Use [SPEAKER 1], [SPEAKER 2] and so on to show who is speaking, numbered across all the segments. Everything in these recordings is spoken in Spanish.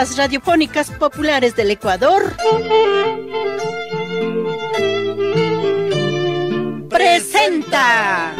[SPEAKER 1] las radiofónicas populares del Ecuador. Presenta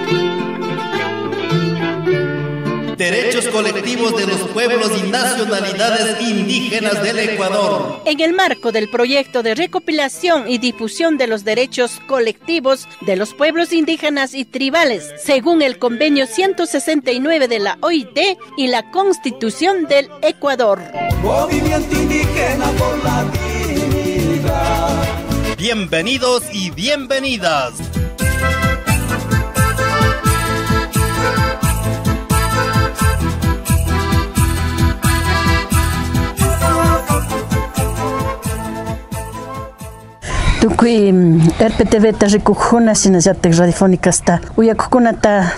[SPEAKER 1] derechos colectivos de los pueblos y nacionalidades indígenas del Ecuador. En el marco del proyecto de recopilación y difusión de los derechos colectivos de los pueblos indígenas y tribales, según el convenio 169 de la OIT y la Constitución del Ecuador. Movimiento indígena por la dignidad. Bienvenidos y bienvenidas. tukuy mm, RPTV ta rikukuna Radiofónicas está uyakukunata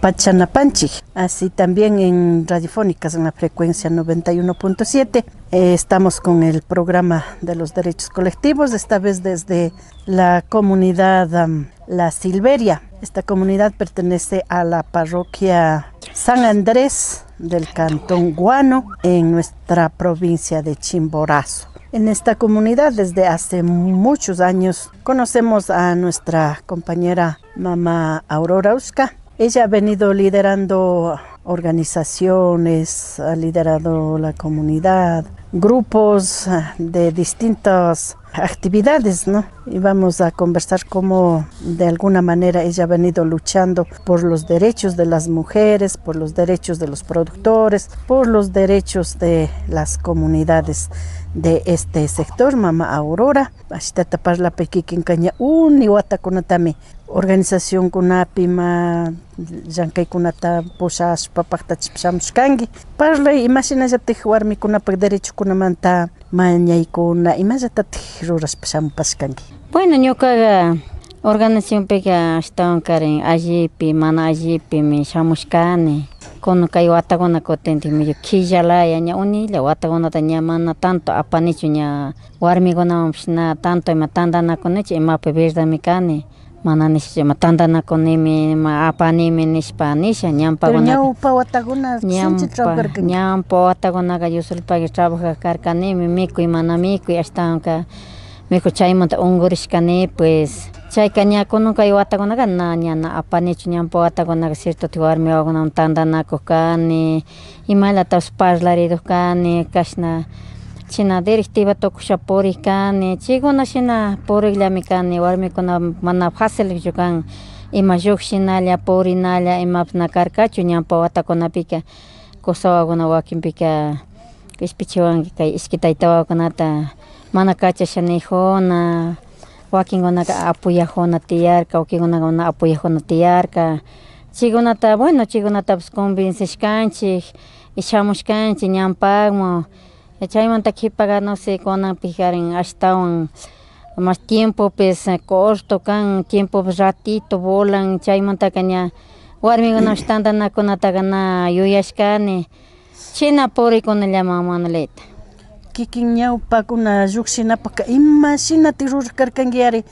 [SPEAKER 1] Pachana panchi. así también en radiofónicas en la frecuencia 91.7 eh, estamos con el programa de los derechos colectivos esta vez desde la comunidad La Silveria esta comunidad pertenece a la parroquia San Andrés del cantón Guano en nuestra provincia de Chimborazo en esta comunidad desde hace muchos años conocemos a nuestra compañera mamá Aurora Uska. Ella ha venido liderando organizaciones, ha liderado la comunidad, grupos de distintas actividades, ¿no? Y vamos a conversar cómo de alguna manera ella ha venido luchando por los derechos de las mujeres, por los derechos de los productores, por los derechos de las comunidades de este sector, Mama Aurora, la en Caña, Uniwatakunatami, organización kunapima, con pushash papakta chipshamushkanki. Parla imashinllatik warmikunapak derechukunamanta manya imallatatij pasamos pas kanki.
[SPEAKER 2] Bueno, Que... Organización pega estaban en allí pi mana allí pi mi cane, con kay wata gona kotenti mi kijala ya ni uni la wata gona ta mana tanto apanichunya nya warmi gona tanto ma tanda na konechi ma pe verda mi kane mana ma tanda na konemi ma apani mi nish pa ni ampa gona nya upa wata gona sinchi trabajar kan nyampa wata que ga trabaja kane mi miku y mana miku me ka un gurishkane, pues chayka ñakunuka watakunaka na ña apanichu ñampa watakunaka ciertotik warmiwakunawan tandanakuj kani imalatapish parlaridor kani kashna china directiva tukushapurik kani chaykuna shina puriklami kani warmikuna mana facilchu kan ima llukshinalla purinalla imapna karkachu ñampa watakunapika kusawakuna wakinpika ishpichiwanki kay ishki taytawakunata mana kachashanijuna wakinkunaka apuyajuna la tierra. Chico tiyarka está bueno chaykunatapish pues, y shamushkanchik manta que kipa no sé kunanpi karin ashtawan mas pues corto kan tiempo pues, ratito volan chaymantaka ña warmikunapish tantanakunataka na yuyashkani china llamado manolita
[SPEAKER 1] kikin ñawpa kuna llukshinapaka ima shinata rurakarkangui ari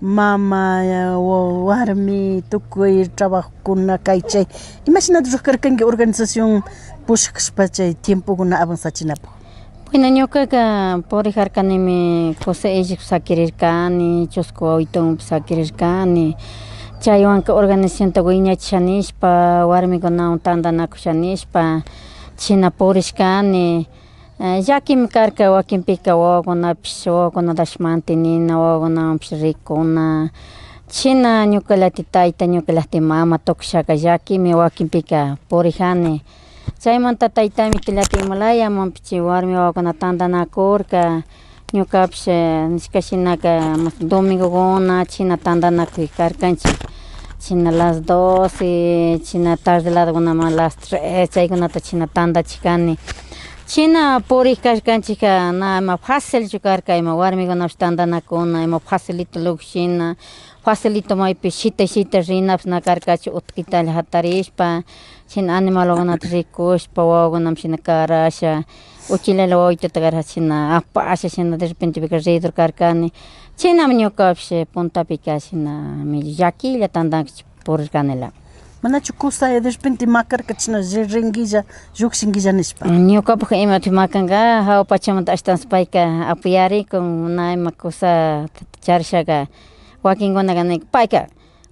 [SPEAKER 1] mama ya, warmi tukuy trabajokuna kay chay ima shinata rurakarkangui organización pushakashpa chay tiempokuna avanzachinapak
[SPEAKER 2] bueno ñukaka purijarkanimi jose ellipi shakirirkani chusco waitonpi shakirirkani chaywanka organizacionta wiñachishanishpa warmikunawan tandanakushanishpa china purishkani Eh, ya que o o Llakinkarka wakinpika con wawakunatash mantenina wawakunapish rikuna china que y ñukalati tayta ñukalati mama tukushaka llakimi wakinpika purijani chaymanta taytami kilati imalayamanpichi warmi wawakuna Ni ñukapish eh, nishka ni domingokuna china tantanakuykarkanchik china las doce china tarde tardeladkunama las tres chaykunata china chicane. china purikkashkanchika na ima facilchukarka ima warmikunapish tantanakuna ima facilito lukshina facilito maypi shita shita rinapish na karkachi utkitalla hatarishpa china animalkunata rikushpa wawakunaman shina karasha uchilala wawitata karja china apasha shina de repentepika ridur karkani chinami ñukapish puntapi kashina mello llakilla tantanchik purirkanela manachu derepente makarkachina ringuilla llukshinguillanishpa ñukapak imata makanka jawa pachamanta ashtansa payka apoyarikun na ima kusa charishaka wakinkunaka nika payka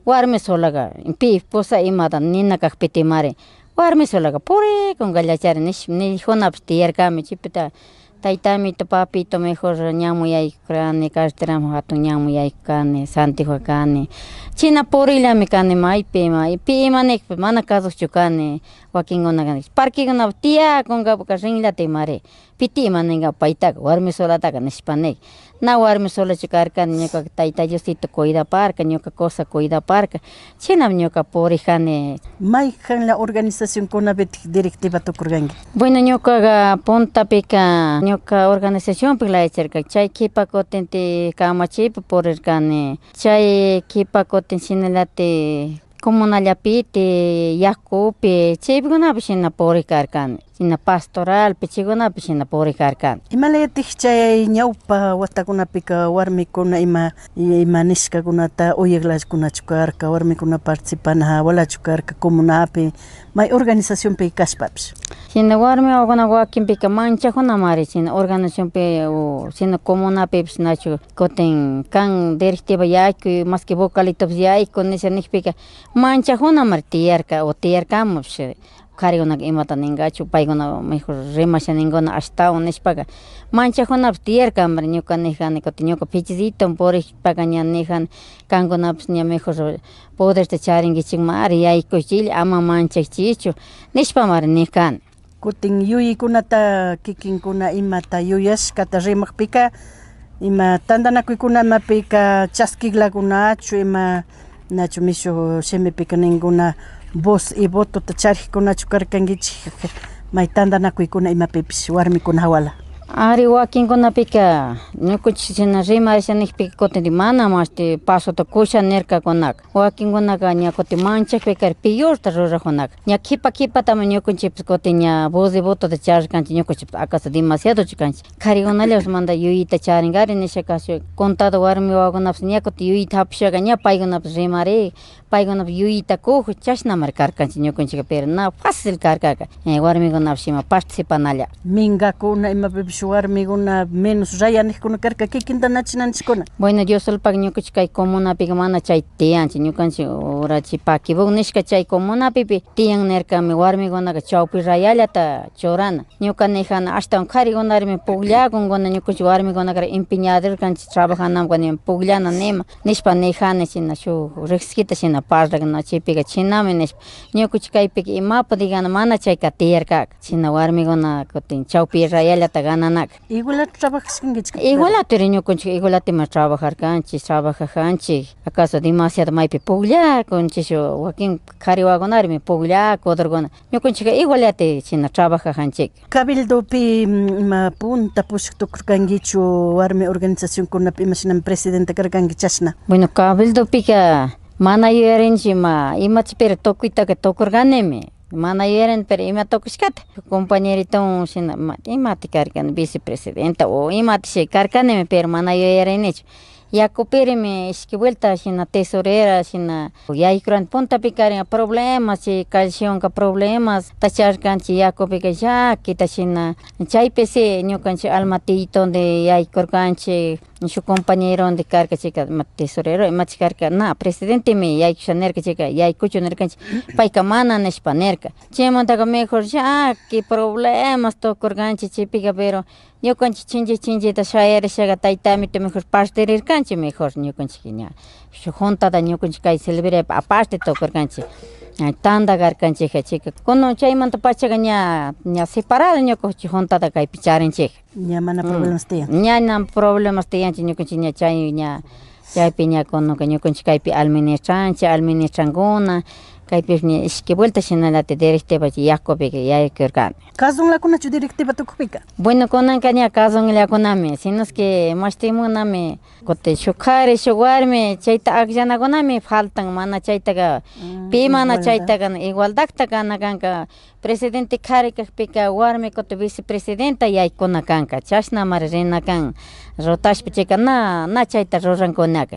[SPEAKER 2] warmi solaka pi kusa imata nina kakpitimari warmi solaka purikun gallachari nish nijunapish tiyarkami chipita Taitami papito mejor ñamu yaikane, carteramo hatu ñamu cane, kane China purilami kane maipi, maipi imanekpi, mana kasuchu kane, of kane. Parkiguna tiyakungapuka te mare, piti imanenga paitag, warmi solataka nishpanek nawarmi sola chikarkani ñuka tayta koida cuidaparka ñuka cosa cuidaparka chinam ñuka purijani mayjan la organización Conavetic directiva tukurkanki bueno ñukaga puntapika organización, organizacionpi pues la echarka chay kipa kutinti kamachipi purirkani chay kipa kutin shinalati comunallapiti yakupi chaypikunapishina puriykarkani china pastoralpi chaykunapishina poricarcan
[SPEAKER 1] imalayatik chay ñawpa watakunapika warmikuna ima ima nishkakunata uyaglashkunachu karka warmikuna participana walachu karka
[SPEAKER 2] comunapi may organizacionpi kashpapish Sino warmi wawakuna wakinpika manchakunamari sino pe pues, o sino pues, comunapipis nachu kutin kan directivo yayku maski vocalitopis yayku nisha nikpika manchakunamari tiyarka o tiyarkamupish kariguna imata ninkachu paykuna mejor rimasha ninkuna ashtawan nishpaka manchakunapish con ñuka nijani kutin ñuka pichisiton purikpaka ña nijani kankunapish ni mejor poderta charinkichikmari yaykuychilla ama manchakchichu nishpamari nijkani kutin yui ta
[SPEAKER 1] kikin kuna ima ta yuyas kata rimakpika ima tandanakuy kuna mapika chaskiglakunachu ima nachu mishu shimipika ninguna voz y voto ta charjikunachu karkanguichik may tandanakuykuna imapipish warmikuna hawala
[SPEAKER 2] Ari wakinkunapika ñukunchichina rima nishanigpika kutin mana mashti pasotakusha nirkakunaka wakinkunaka ña kutin manchakpika pillurta rurakunaka ña kipa kipatami ñukunchikpis kutin ña voz de votosta charirkanchik ñukunchikpis acaso demasiadocha kanchik karigunallapishmanta yuyayta charinkari nisha kashka contado warmi wawakunapis ña kutin yuyayta hapishaka ña paykunapish rimarik paykunapish yuyayta kujuk chashnaman karkanchik ñukunchik pero na facil karkaka warmikunapish ima participanalla minkakuna imapipish shuk warmikuna menos rayanikuna karka kikinta nachinanchikkuna bueno yo sol kay comunapiqa mana chay tiyanchik ñukanchik urachik pakibuk nishka chay comunapipi tiyan nerkami warmikunaqa chawpi rayallata churana ñuka nijana ashtawan qharikunarimi pukllakunkuna ñukanchik warmikunakara empeñadurkanchik trabajananpa nima pukllana nima nishpa nijani china shuk riqsita china parlakuna chaypiqa chinami nishpa ñukanchik kaypiqa imapi digana mana chayka tiyarkaka china warmikuna kutin chawpi rayallata gana nanaka. Igual trabajas Igual teriño conchi, igual tema trabajar canchis, trabaja canchis. Acaso demasiado maipi puglia conchis yo Joaquín cari wagonar mi puglia codorgona. Yo conchi igual ate china trabaja canchis. Cabildo
[SPEAKER 1] pi mm, ma punta pues tu kangichu arme organización con la imagina
[SPEAKER 2] presidente karkangichasna. Bueno, cabildo pi ka mana yerenchi ma imachipere tokuita ka tokurganemi. Mana pero imata kushkata. Compañerito shina imati karkan vicepresidenta o imati she karkan pero mana yeren hecho. Ya es que vuelta shina tesorera shina pues ya ikran punta picar problemas y calción ka problemas tacharkan chi ya ya chay pese ñokan almatito de ya ikorkan su compañero de carga chica tesorero mach carga na presidente me ya chanerka chica ya kuchunerka en mana chema taca mejor ya que problemas toco corganchi chipiga pero yo conchi chinche chinche ta shaere shaga taitami te mejor parte de canche mejor yo conchi kinya junta da yo conchi y celebre aparte toco corganchi tanda karkanchik chika kunan chaymanta pachaga ña ña separado ñukunchik juntata en charinchik ña mana mm. problemas tía. ña na problemas tiyanchik ñukunchik ña chay ña chaypi ña kunanka ñukunchik kaypi alministranchik alministrankuna kaypishni ishga vueltashinalati dirichtipachi yakupika yaykurkani kazunlakuna chudirichtipa tukupika bueno kunankani kazunlakunami sinosque mashtimunami kutin shuk kari shuk warmi chayta akllanakunami faltan mana chaytaka pimana chaytaka igualdadta kana kanka presidente kari kakpika warmi kutin vicepresidenta yaykuna kanka chashnamari rina kan rutashpa chika na na chayta rurankunaka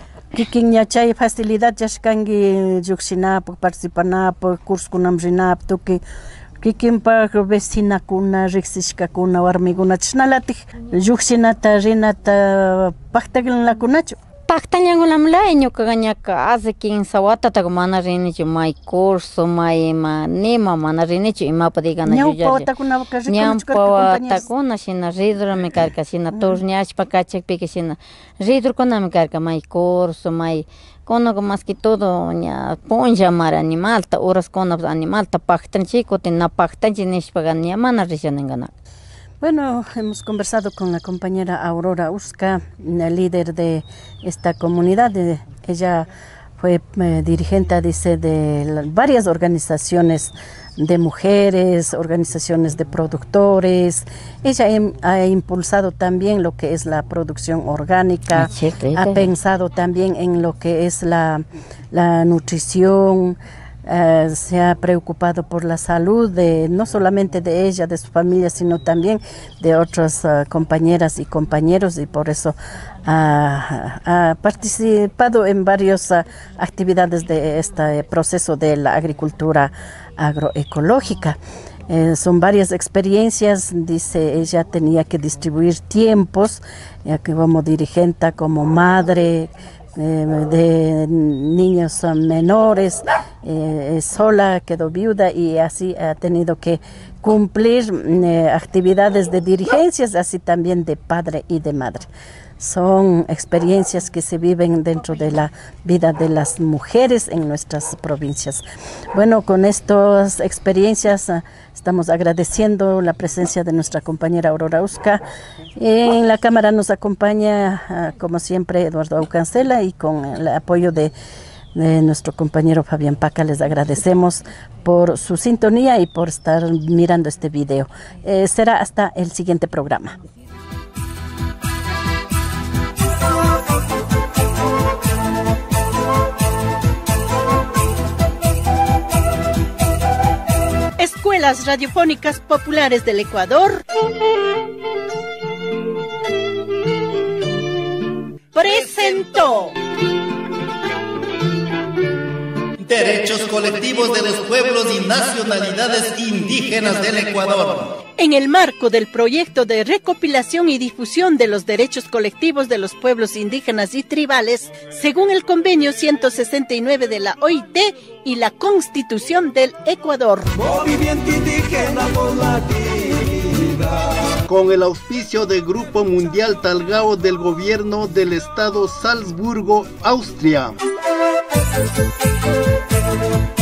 [SPEAKER 2] kikin yachay facilidad yashkangi
[SPEAKER 1] llukshinapuk participanapuk kurskunamrinapuk tukuy kikinpak vecinakuna riksishkakuna warmikuna chashnalatik llukshinata rinata
[SPEAKER 2] paktaklanakunachu paktañankunamlaya ñukaña asi quinsa watata mana rinichu may curso may ima nima mana rinichu imapi digana ñawpa
[SPEAKER 1] watakuna
[SPEAKER 2] shina ridorami karka shina ah. torneashpa kachakpika shina ridorkunami karka may curso may kono mas maski todo animal ta ña punllamar animalta horaskunapi animalta chiko tin na paktanchik nishpaga ña mana rishananganaka
[SPEAKER 1] Bueno, hemos conversado con la compañera Aurora Usca, líder de esta comunidad. Eh, ella fue eh, dirigente, dice, de varias organizaciones de mujeres, organizaciones de productores. Ella em, ha impulsado también lo que es la producción orgánica, ha pensado también en lo que es la nutrición, eh, se ha preocupado por la salud de no solamente de ella, de su familia, sino también de otras eh, compañeras y compañeros y por eso ha, participado en varias eh, actividades de este proceso de la agricultura agroecológica. son varias experiencias, dice ella tenía que distribuir tiempos, ya que como dirigente, como madre, de niños menores, eh, sola, quedó viuda y así ha tenido que cumplir mm, eh, actividades de dirigencias, así también de padre y de madre. Son experiencias que se viven dentro de la vida de las mujeres en nuestras provincias. Bueno, con estas experiencias ah, estamos agradeciendo la presencia de nuestra compañera Aurora Usca En la cámara nos acompaña, ah, como siempre, Eduardo Aucancela y con el apoyo de nuestro compañero Fabián Paca, les agradecemos por su sintonía y por estar mirando este video. Eh, será hasta el siguiente programa. Escuelas Radiofónicas Populares del Ecuador presentó. Derechos colectivos de los pueblos y nacionalidades indígenas del Ecuador. En el marco del proyecto de recopilación y difusión de los derechos colectivos de los pueblos indígenas y tribales, según el convenio 169 de la OIT y la Constitución del Ecuador. Movimiento indígena Con el auspicio del Grupo Mundial Talgao del Gobierno del Estado Salzburgo, Austria. Thank you.